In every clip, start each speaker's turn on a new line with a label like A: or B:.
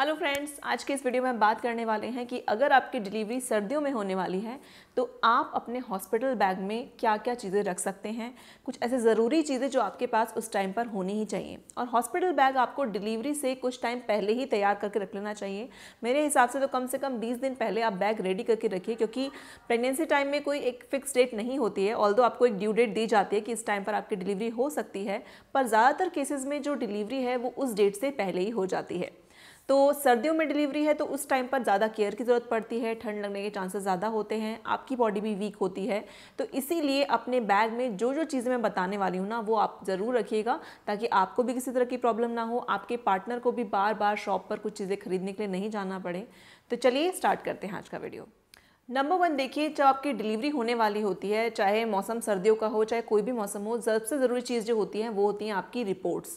A: hello friends आज के इस वीडियो में हम बात करने वाले हैं कि अगर आपकी डिलीवरी सर्दियों में होने वाली है तो आप अपने हॉस्पिटल बैग में क्या क्या चीज़ें रख सकते हैं कुछ ऐसे ज़रूरी चीज़ें जो आपके पास उस टाइम पर होनी ही चाहिए और हॉस्पिटल बैग आपको डिलीवरी से कुछ टाइम पहले ही तैयार करके रख लेना चाहिए मेरे हिसाब से तो कम से कम बीस दिन पहले आप बैग रेडी करके रखिए क्योंकि प्रेगनेंसी टाइम में कोई एक फिक्स डेट नहीं होती है ऑल आपको एक ड्यू डेट दी जाती है कि इस टाइम पर आपकी डिलीवरी हो सकती है पर ज़्यादातर केसेज में जो डिलीवरी है वो उस डेट से पहले ही हो जाती है तो सर्दियों में डिलीवरी है तो उस टाइम पर ज़्यादा केयर की ज़रूरत पड़ती है ठंड लगने के चांसेस ज़्यादा होते हैं आपकी बॉडी भी वीक होती है तो इसीलिए अपने बैग में जो जो चीज़ें मैं बताने वाली हूँ ना वो आप ज़रूर रखिएगा ताकि आपको भी किसी तरह की प्रॉब्लम ना हो आपके पार्टनर को भी बार बार शॉप पर कुछ चीज़ें खरीदने के लिए नहीं जाना पड़े तो चलिए स्टार्ट करते हैं आज का वीडियो नंबर वन देखिए जब आपकी डिलीवरी होने वाली होती है चाहे मौसम सर्दियों का हो चाहे कोई भी मौसम हो सबसे ज़रूरी चीज़ जो होती है वो होती हैं आपकी रिपोर्ट्स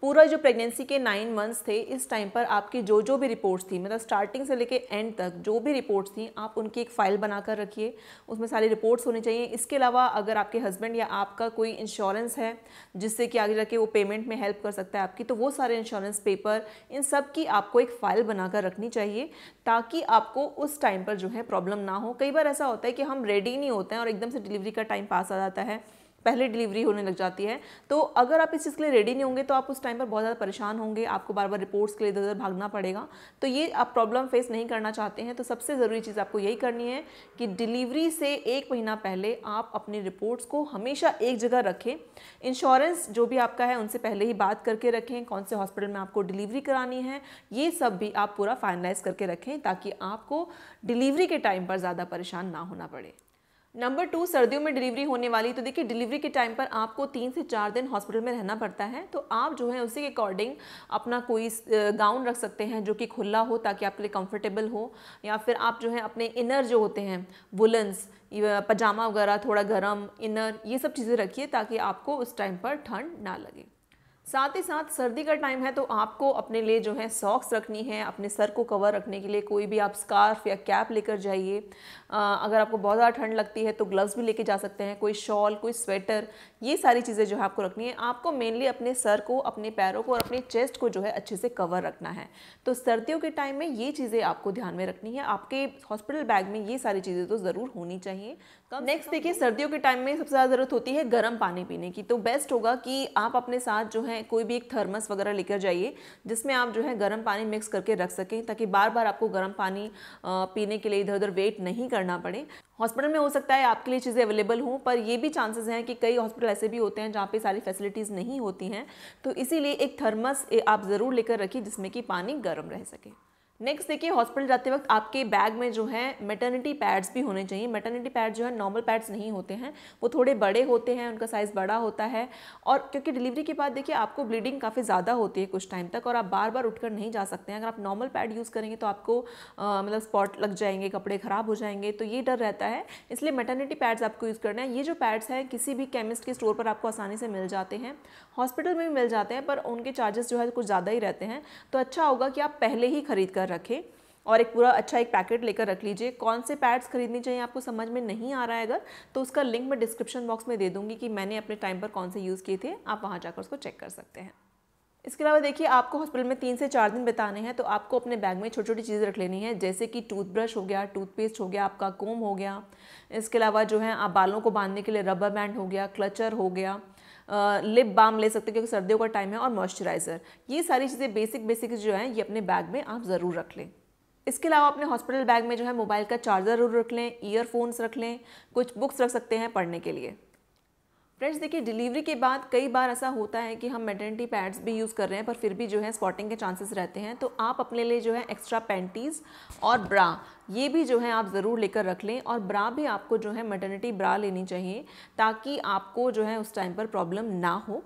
A: पूरा जो प्रेगनेंसी के नाइन मंथ्स थे इस टाइम पर आपकी जो जो भी रिपोर्ट्स थी मतलब स्टार्टिंग से लेके एंड तक जो भी रिपोर्ट्स थी आप उनकी एक फ़ाइल बनाकर रखिए उसमें सारी रिपोर्ट्स होनी चाहिए इसके अलावा अगर आपके हस्बैंड या आपका कोई इंश्योरेंस है जिससे कि आगे जाके वो पेमेंट में हेल्प कर सकता है आपकी तो वो सारे इंश्योरेंस पेपर इन सब की आपको एक फ़ाइल बनाकर रखनी चाहिए ताकि आपको उस टाइम पर जो है प्रॉब्लम ना हो कई बार ऐसा होता है कि हम रेडी नहीं होते हैं और एकदम से डिलीवरी का टाइम पास आ जाता है पहले डिलीवरी होने लग जाती है तो अगर आप इस चीज़ के लिए रेडी नहीं होंगे तो आप उस टाइम पर बहुत ज़्यादा परेशान होंगे आपको बार बार रिपोर्ट्स के लिए इधर उधर भागना पड़ेगा तो ये आप प्रॉब्लम फेस नहीं करना चाहते हैं तो सबसे ज़रूरी चीज़ आपको यही करनी है कि डिलीवरी से एक महीना पहले आप अपनी रिपोर्ट्स को हमेशा एक जगह रखें इंश्योरेंस जो भी आपका है उनसे पहले ही बात करके रखें कौन से हॉस्पिटल में आपको डिलीवरी करानी है ये सब भी आप पूरा फाइनलाइज करके रखें ताकि आपको डिलीवरी के टाइम पर ज़्यादा परेशान ना होना पड़े नंबर टू सर्दियों में डिलीवरी होने वाली तो देखिए डिलीवरी के टाइम पर आपको तीन से चार दिन हॉस्पिटल में रहना पड़ता है तो आप जो है उसी के अकॉर्डिंग अपना कोई गाउन रख सकते हैं जो कि खुला हो ताकि आपके लिए कंफर्टेबल हो या फिर आप जो है अपने इनर जो होते हैं वुलन्स पजामा वगैरह थोड़ा गर्म इनर ये सब चीज़ें रखिए ताकि आपको उस टाइम पर ठंड ना लगे साथ ही साथ सर्दी का टाइम है तो आपको अपने लिए जो है सॉक्स रखनी है अपने सर को कवर रखने के लिए कोई भी आप स्कार्फ या कैप लेकर जाइए अगर आपको बहुत ज़्यादा ठंड लगती है तो ग्लव्स भी लेके जा सकते हैं कोई शॉल कोई स्वेटर ये सारी चीज़ें जो है आपको रखनी है आपको मेनली अपने सर को अपने पैरों को और अपने चेस्ट को जो है अच्छे से कवर रखना है तो सर्दियों के टाइम में ये चीज़ें आपको ध्यान में रखनी है आपके हॉस्पिटल बैग में ये सारी चीज़ें तो ज़रूर होनी चाहिए नेक्स्ट देखिए सर्दियों के टाइम में सबसे ज़्यादा ज़रूरत होती है गर्म पानी पीने की तो बेस्ट होगा कि आप अपने साथ जो है हैं कोई भी एक थर्मस वगैरह लेकर जाइए जिसमें आप जो है गर्म पानी मिक्स करके रख सकें ताकि बार बार आपको गर्म पानी पीने के लिए इधर उधर वेट नहीं करना पड़े हॉस्पिटल में हो सकता है आपके लिए चीज़ें अवेलेबल हों पर ये भी चांसेस हैं कि कई हॉस्पिटल ऐसे भी होते हैं जहाँ पे सारी फैसिलिटीज़ नहीं होती हैं तो इसीलिए एक थर्मस आप ज़रूर लेकर रखिए जिसमें कि पानी गर्म रह सके नेक्स्ट देखिए हॉस्पिटल जाते वक्त आपके बैग में जो है मेटर्निटी पैड्स भी होने चाहिए मेटर्निटी पैड जो है नॉर्मल पैड्स नहीं होते हैं वो थोड़े बड़े होते हैं उनका साइज़ बड़ा होता है और क्योंकि डिलीवरी के बाद देखिए आपको ब्लीडिंग काफ़ी ज़्यादा होती है कुछ टाइम तक और आप बार बार उठकर नहीं जा सकते हैं अगर आप नॉर्मल पैड यूज़ करेंगे तो आपको मतलब स्पॉट लग जाएंगे कपड़े ख़राब हो जाएंगे तो ये डर रहता है इसलिए मेटर्निटी पैड्स आपको यूज़ करना है ये जो पैड्स हैं किसी भी केमिस्ट के स्टोर पर आपको आसानी से मिल जाते हैं हॉस्पिटल में भी मिल जाते हैं पर उनके चार्जेस जो है कुछ ज़्यादा ही रहते हैं तो अच्छा होगा कि आप पहले ही खरीद कर कर रखें और एक पूरा अच्छा एक पैकेट लेकर रख लीजिए कौन से पैड्स खरीदने चाहिए आपको समझ में नहीं आ रहा है अगर तो उसका लिंक मैं डिस्क्रिप्शन बॉक्स में दे दूंगी कि मैंने अपने टाइम पर कौन से यूज़ किए थे आप वहाँ जाकर उसको चेक कर सकते हैं इसके अलावा देखिए आपको हॉस्पिटल में तीन से चार दिन बिताने हैं तो आपको अपने बैग में छोटी छोटी चीज़ें रख लेनी है जैसे कि टूथब्रश हो गया टूथपेस्ट हो गया आपका कोम हो गया इसके अलावा जो है आप बालों को बांधने के लिए रबर बैंड हो गया क्लचर हो गया लिप बाम ले सकते हो क्योंकि सर्दियों का टाइम है और मॉइस्चराइज़र ये सारी चीज़ें बेसिक बेसिक जो हैं ये अपने बैग में आप ज़रूर रख लें इसके अलावा अपने हॉस्पिटल बैग में जो है मोबाइल का चार्जर जरूर रख लें ईयरफोन्स रख लें कुछ बुक्स रख सकते हैं पढ़ने के लिए फ्रेंड्स देखिए डिलीवरी के बाद कई बार ऐसा होता है कि हम मेटर्निटी पैड्स भी यूज़ कर रहे हैं पर फिर भी जो है स्पॉटिंग के चांसेस रहते हैं तो आप अपने लिए जो है एक्स्ट्रा पैंटीज़ और ब्रा ये भी जो है आप ज़रूर लेकर रख लें और ब्रा भी आपको जो है मेटर्निटी ब्रा लेनी चाहिए ताकि आपको जो है उस टाइम पर प्रॉब्लम ना हो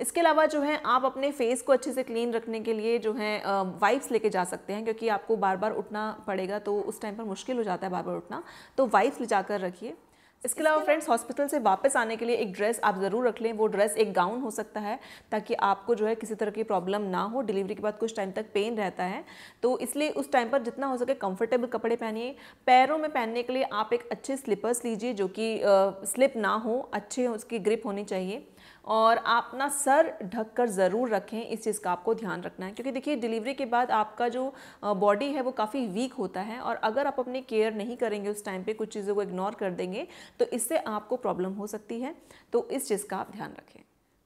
A: इसके अलावा जो है आप अपने फेस को अच्छे से क्लीन रखने के लिए जो है वाइप्स लेके जा सकते हैं क्योंकि आपको बार बार उठना पड़ेगा तो उस टाइम पर मुश्किल हो जाता है बार बार उठना तो वाइप्स ले जाकर रखिए इसके अलावा फ्रेंड्स हॉस्पिटल से वापस आने के लिए एक ड्रेस आप ज़रूर रख लें वो ड्रेस एक गाउन हो सकता है ताकि आपको जो है किसी तरह की प्रॉब्लम ना हो डिलीवरी के बाद कुछ टाइम तक पेन रहता है तो इसलिए उस टाइम पर जितना हो सके कंफर्टेबल कपड़े पहनिए पैरों में पहनने के लिए आप एक अच्छे स्लीपर्स लीजिए जो कि स्लिप ना हो अच्छे उसकी ग्रिप होनी चाहिए और आप ना सर ढक कर ज़रूर रखें इस चीज़ का आपको ध्यान रखना है क्योंकि देखिए डिलीवरी के बाद आपका जो बॉडी है वो काफ़ी वीक होता है और अगर आप अपनी केयर नहीं करेंगे उस टाइम पे कुछ चीज़ों को इग्नोर कर देंगे तो इससे आपको प्रॉब्लम हो सकती है तो इस चीज़ का आप ध्यान रखें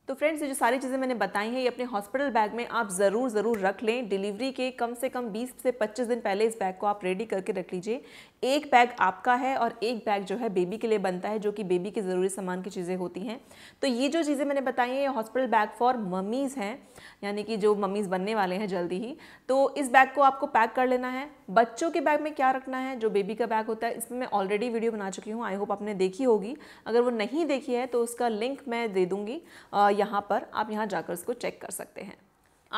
A: तो फ्रेंड्स ये जो सारी चीज़ें मैंने बताई हैं ये अपने हॉस्पिटल बैग में आप ज़रूर ज़रूर रख लें डिलीवरी के कम से कम 20 से 25 दिन पहले इस बैग को आप रेडी करके रख लीजिए एक बैग आपका है और एक बैग जो है बेबी के लिए बनता है जो कि बेबी के ज़रूरी सामान की चीज़ें होती हैं तो ये जो चीज़ें मैंने बताई हैं ये हॉस्पिटल बैग फॉर मम्मीज़ हैं यानी कि जो मम्मीज़ बनने वाले हैं जल्दी ही तो इस बैग को आपको पैक कर लेना है बच्चों के बैग में क्या रखना है जो बेबी का बैग होता है इसमें मैं ऑलरेडी वीडियो बना चुकी हूँ आई होप आपने देखी होगी अगर वो नहीं देखी है तो उसका लिंक मैं दे दूँगी यहाँ पर आप यहाँ जाकर इसको चेक कर सकते हैं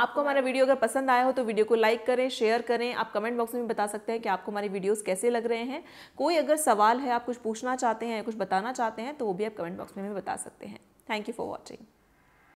A: आपको हमारा वीडियो अगर पसंद आया हो तो वीडियो को लाइक करें शेयर करें आप कमेंट बॉक्स में बता सकते हैं कि आपको हमारी वीडियोस कैसे लग रहे हैं कोई अगर सवाल है आप कुछ पूछना चाहते हैं कुछ बताना चाहते हैं तो वो भी आप कमेंट बॉक्स में भी बता सकते हैं थैंक यू फॉर वॉचिंग